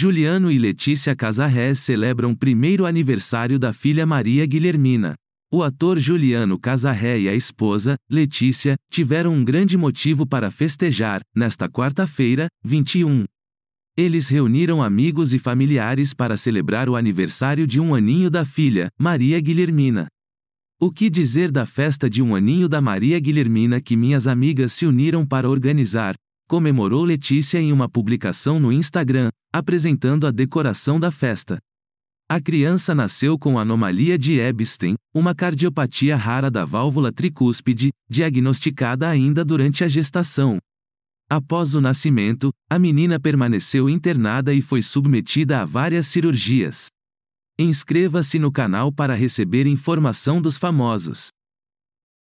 Juliano e Letícia Casarrés celebram primeiro aniversário da filha Maria Guilhermina. O ator Juliano Casarré e a esposa, Letícia, tiveram um grande motivo para festejar, nesta quarta-feira, 21. Eles reuniram amigos e familiares para celebrar o aniversário de um aninho da filha, Maria Guilhermina. O que dizer da festa de um aninho da Maria Guilhermina que minhas amigas se uniram para organizar? Comemorou Letícia em uma publicação no Instagram, apresentando a decoração da festa. A criança nasceu com anomalia de Ebstein, uma cardiopatia rara da válvula tricúspide, diagnosticada ainda durante a gestação. Após o nascimento, a menina permaneceu internada e foi submetida a várias cirurgias. Inscreva-se no canal para receber informação dos famosos.